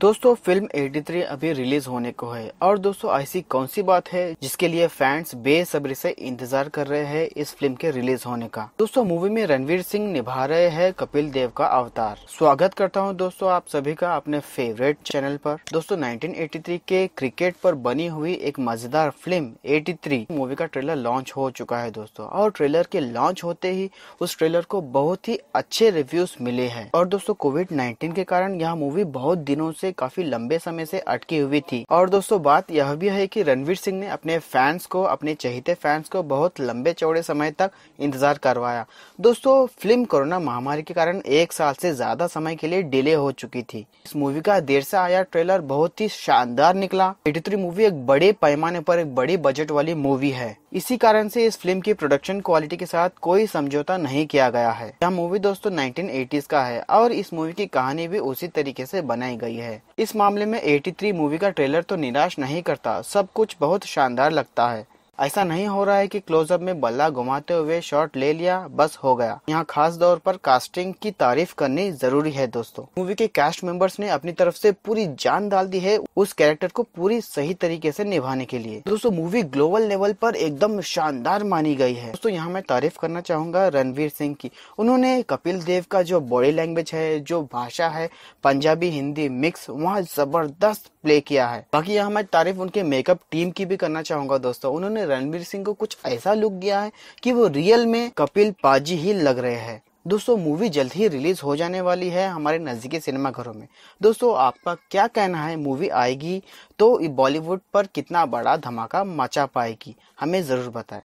दोस्तों फिल्म 83 अभी रिलीज होने को है और दोस्तों ऐसी कौन सी बात है जिसके लिए फैंस बेसब्री से इंतजार कर रहे हैं इस फिल्म के रिलीज होने का दोस्तों मूवी में रणवीर सिंह निभा रहे हैं कपिल देव का अवतार स्वागत करता हूं दोस्तों आप सभी का अपने फेवरेट चैनल पर दोस्तों 1983 के क्रिकेट पर बनी हुई एक मजेदार फिल्म एटी मूवी का ट्रेलर लॉन्च हो चुका है दोस्तों और ट्रेलर के लॉन्च होते ही उस ट्रेलर को बहुत ही अच्छे रिव्यूज मिले हैं और दोस्तों कोविड नाइन्टीन के कारण यह मूवी बहुत दिनों से काफी लंबे समय से अटकी हुई थी और दोस्तों बात यह भी है कि रणवीर सिंह ने अपने फैंस को अपने चहेते फैंस को बहुत लंबे चौड़े समय तक इंतजार करवाया दोस्तों फिल्म कोरोना महामारी के कारण एक साल से ज्यादा समय के लिए डिले हो चुकी थी इस मूवी का देर से आया ट्रेलर बहुत ही शानदार निकला एटी मूवी एक बड़े पैमाने पर एक बड़े बजट वाली मूवी है इसी कारण से इस फिल्म की प्रोडक्शन क्वालिटी के साथ कोई समझौता नहीं किया गया है यह मूवी दोस्तों 1980s का है और इस मूवी की कहानी भी उसी तरीके से बनाई गई है इस मामले में 83 मूवी का ट्रेलर तो निराश नहीं करता सब कुछ बहुत शानदार लगता है ऐसा नहीं हो रहा है कि क्लोजअप में बल्ला घुमाते हुए शॉट ले लिया बस हो गया यहाँ खास तौर पर कास्टिंग की तारीफ करनी जरूरी है दोस्तों मूवी के कास्ट मेंबर्स ने अपनी तरफ से पूरी जान डाल दी है उस कैरेक्टर को पूरी सही तरीके से निभाने के लिए दोस्तों मूवी ग्लोबल लेवल पर एकदम शानदार मानी गई है दोस्तों यहाँ मैं तारीफ करना चाहूंगा रणवीर सिंह की उन्होंने कपिल देव का जो बॉडी लैंग्वेज है जो भाषा है पंजाबी हिंदी मिक्स वहाँ जबरदस्त प्ले किया है बाकी यहाँ मैं तारीफ उनके मेकअप टीम की भी करना चाहूंगा दोस्तों उन्होंने रणवीर सिंह को कुछ ऐसा लुक दिया है कि वो रियल में कपिल पाजी ही लग रहे हैं दोस्तों मूवी जल्द ही रिलीज हो जाने वाली है हमारे नज़दीकी सिनेमा घरों में दोस्तों आपका क्या कहना है मूवी आएगी तो बॉलीवुड पर कितना बड़ा धमाका मचा पाएगी हमें ज़रूर बताएं